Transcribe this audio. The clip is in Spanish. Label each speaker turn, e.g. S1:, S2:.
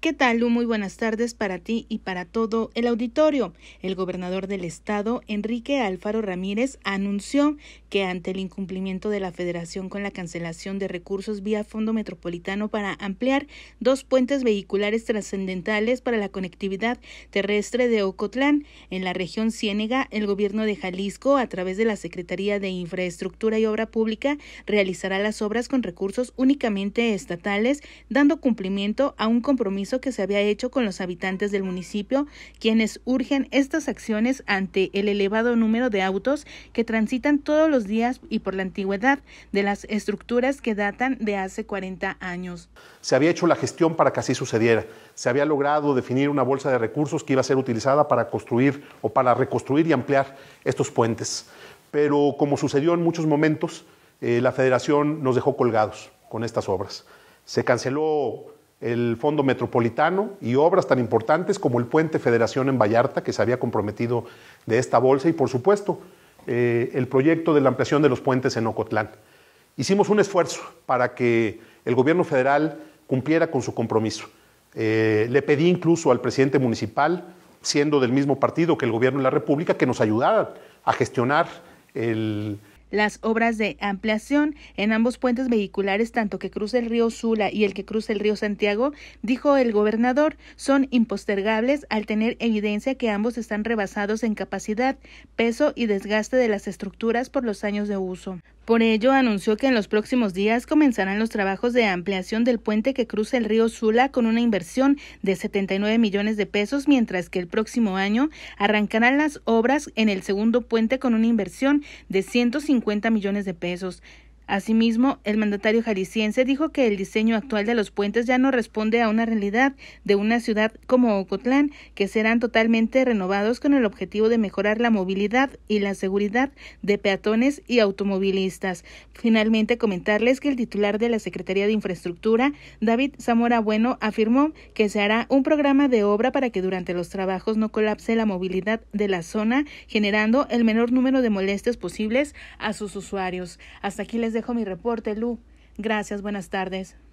S1: ¿Qué tal? Muy buenas tardes para ti y para todo el auditorio. El gobernador del estado, Enrique Alfaro Ramírez, anunció que ante el incumplimiento de la federación con la cancelación de recursos vía Fondo Metropolitano para ampliar dos puentes vehiculares trascendentales para la conectividad terrestre de Ocotlán, en la región Ciénega, el gobierno de Jalisco, a través de la Secretaría de Infraestructura y Obra Pública, realizará las obras con recursos únicamente estatales, dando cumplimiento a un compromiso que se había hecho con los habitantes del municipio, quienes urgen estas acciones ante el elevado número de autos que transitan todos los días y por la antigüedad de las estructuras que datan de hace 40 años.
S2: Se había hecho la gestión para que así sucediera. Se había logrado definir una bolsa de recursos que iba a ser utilizada para construir o para reconstruir y ampliar estos puentes. Pero como sucedió en muchos momentos, eh, la federación nos dejó colgados con estas obras. Se canceló el Fondo Metropolitano y obras tan importantes como el Puente Federación en Vallarta, que se había comprometido de esta bolsa, y por supuesto eh, el proyecto de la ampliación de los puentes en Ocotlán. Hicimos un esfuerzo para que el gobierno federal cumpliera con su compromiso. Eh, le pedí incluso al presidente municipal, siendo del mismo partido que el gobierno de la República, que nos ayudara a gestionar el,
S1: las obras de ampliación en ambos puentes vehiculares, tanto que cruza el río Sula y el que cruza el río Santiago, dijo el gobernador, son impostergables al tener evidencia que ambos están rebasados en capacidad, peso y desgaste de las estructuras por los años de uso. Por ello, anunció que en los próximos días comenzarán los trabajos de ampliación del puente que cruza el río Sula con una inversión de 79 millones de pesos, mientras que el próximo año arrancarán las obras en el segundo puente con una inversión de 150 millones de pesos. Asimismo, el mandatario jalisciense dijo que el diseño actual de los puentes ya no responde a una realidad de una ciudad como Ocotlán, que serán totalmente renovados con el objetivo de mejorar la movilidad y la seguridad de peatones y automovilistas. Finalmente, comentarles que el titular de la Secretaría de Infraestructura, David Zamora Bueno, afirmó que se hará un programa de obra para que durante los trabajos no colapse la movilidad de la zona, generando el menor número de molestias posibles a sus usuarios. Hasta aquí les dejo mi reporte, Lu. Gracias, buenas tardes.